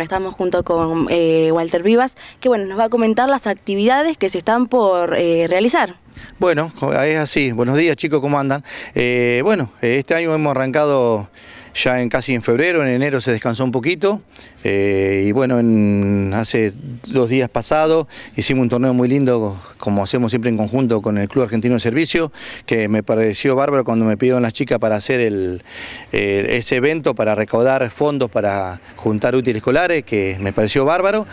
Estamos junto con eh, Walter Vivas, que bueno, nos va a comentar las actividades que se están por eh, realizar. Bueno, es así. Buenos días chicos, ¿cómo andan? Eh, bueno, este año hemos arrancado ya en casi en febrero, en enero se descansó un poquito eh, y bueno, hace dos días pasados hicimos un torneo muy lindo como hacemos siempre en conjunto con el Club Argentino de Servicio que me pareció bárbaro cuando me pidieron las chicas para hacer ese evento para recaudar fondos para juntar útiles escolares que me pareció bárbaro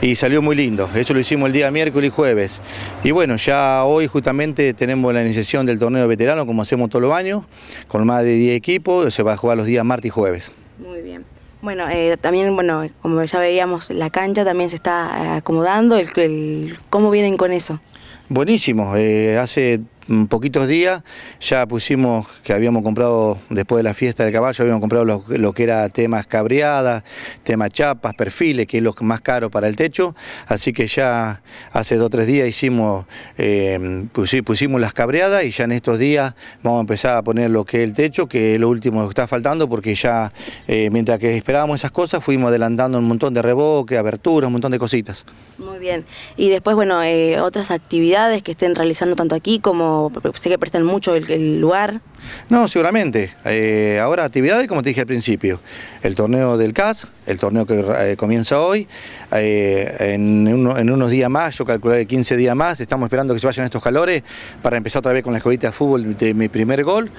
y salió muy lindo, eso lo hicimos el día miércoles y jueves y bueno, ya hoy justamente tenemos la iniciación del torneo veterano como hacemos todos los años, con más de 10 equipos, se va a jugar los días martes y jueves. Muy bien. Bueno, eh, también, bueno, como ya veíamos, la cancha también se está eh, acomodando, el, ¿cómo vienen con eso? Buenísimo, eh, hace poquitos días ya pusimos que habíamos comprado, después de la fiesta del caballo, habíamos comprado lo, que era temas cabreadas, temas chapas, perfiles, que es lo más caro para el techo, así que ya hace dos o tres días hicimos, eh, pusimos las cabreadas y ya en estos días vamos a empezar a poner lo que es el techo, que es lo último que está faltando, porque ya eh, mientras que esperábamos esas cosas fuimos adelantando un montón de reboque, aberturas, un montón de cositas. Muy bien, y después, bueno, eh, otras actividades que estén realizando tanto aquí como sé que prestan mucho el, lugar. No, seguramente. Eh, ahora actividades, como te dije al principio, el torneo del CAS, el torneo que eh, comienza hoy, eh, en, unos días más, yo calculé 15 días más, estamos esperando que se vayan estos calores para empezar otra vez con la escuelita de fútbol de mi primer gol,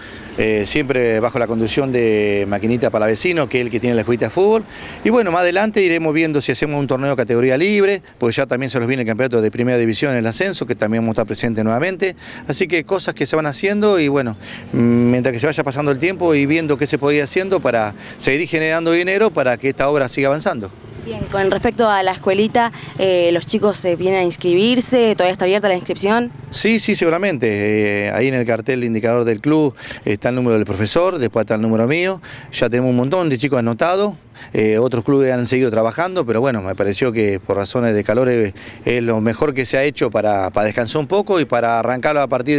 siempre bajo la conducción de Maquinita Palavecino, que es el que tiene la escuelita de fútbol, y bueno, más adelante iremos viendo si hacemos un torneo de categoría libre, porque ya también se los viene el campeonato de primera división en el ascenso, que también vamos a estar presente nuevamente, así Así que cosas que se van haciendo y bueno, mm, mientras que se vaya pasando el tiempo y viendo qué se podía haciendo para seguir generando dinero para que esta obra siga avanzando. Bien, con respecto a la escuelita, eh, ¿los chicos eh, vienen a inscribirse? ¿Todavía está abierta la inscripción? Sí, sí, seguramente. Eh, ahí en el cartel indicador del club está el número del profesor, después está el número mío. Ya tenemos un montón de chicos anotados. otros clubes han seguido trabajando, pero bueno, me pareció que por razones de calor es, lo mejor que se ha hecho para, descansar un poco y para arrancarlo a partir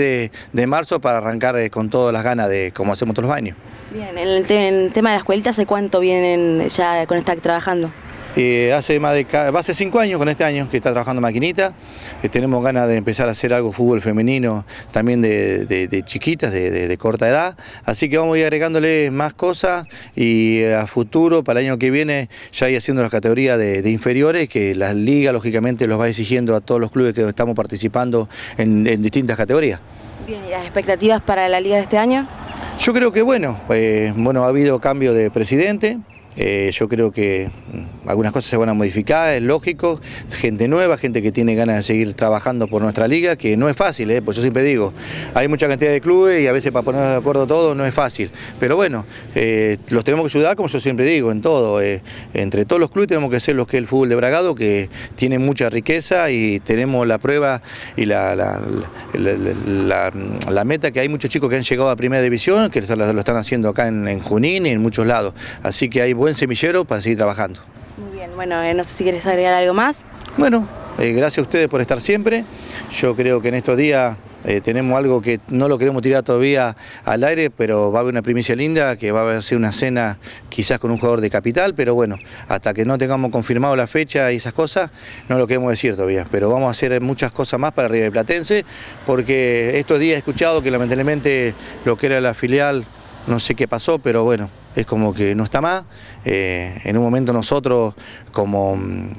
de, marzo, para arrancar con todas las ganas de como hacemos todos los baños. Bien, en el, tema de la escuelita, ¿hace cuánto vienen ya con esta trabajando? Eh, hace más de hace cinco años con este año que está trabajando Maquinita. Eh, tenemos ganas de empezar a hacer algo fútbol femenino también de, chiquitas, de, corta edad. Así que vamos a ir agregándole más cosas y eh, a futuro, para el año que viene, ya ir haciendo las categorías de, inferiores, que la liga lógicamente los va exigiendo a todos los clubes que estamos participando en, distintas categorías. Bien, ¿y las expectativas para la liga de este año? Yo creo que bueno, bueno, ha habido cambio de presidente, yo creo que algunas cosas se van a modificar, es lógico, gente nueva, gente que tiene ganas de seguir trabajando por nuestra liga, que no es fácil, ¿eh? pues yo siempre digo, hay mucha cantidad de clubes y a veces para ponernos de acuerdo todo no es fácil, pero bueno, eh, los tenemos que ayudar, como yo siempre digo, en todo, eh. entre todos los clubes tenemos que ser los que es el fútbol de Bragado, que tiene mucha riqueza y tenemos la prueba y la, meta que hay muchos chicos que han llegado a primera división, que lo, están haciendo acá en Junín y en muchos lados, así que hay buen semillero para seguir trabajando bueno, eh, no sé si quieres agregar algo más. Bueno, eh, gracias a ustedes por estar siempre. Yo creo que en estos días eh, tenemos algo que no lo queremos tirar todavía al aire, pero va a haber una primicia linda, que va a ser una cena quizás con un jugador de capital, pero bueno, hasta que no tengamos confirmado la fecha y esas cosas, no lo queremos decir todavía. Pero vamos a hacer muchas cosas más para River Platense, porque estos días he escuchado que lamentablemente lo que era la filial no sé qué pasó, pero bueno, es como que no está más. Eh, en un momento nosotros como mm,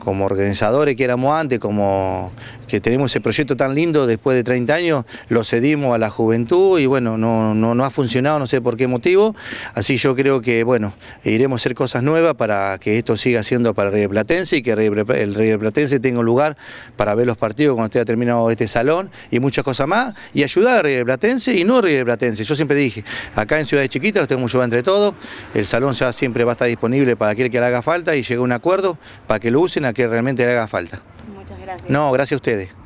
como organizadores que éramos antes, como que tenemos ese proyecto tan lindo después de 30 años, lo cedimos a la juventud y bueno, no, no, no ha funcionado, no sé por qué motivo, así yo creo que bueno, iremos a hacer cosas nuevas para que esto siga siendo para Río Platense y que el Río Platense tenga un lugar para ver los partidos cuando esté terminado este salón y muchas cosas más y ayudar al Río Platense y no a Río Platense, yo siempre dije, acá en Ciudades Chiquitas los tenemos que entre todos, el salón ya siempre va a estar disponible para aquel que le haga falta y a un acuerdo para que lo usen que realmente le haga falta. Muchas gracias. No, gracias a ustedes.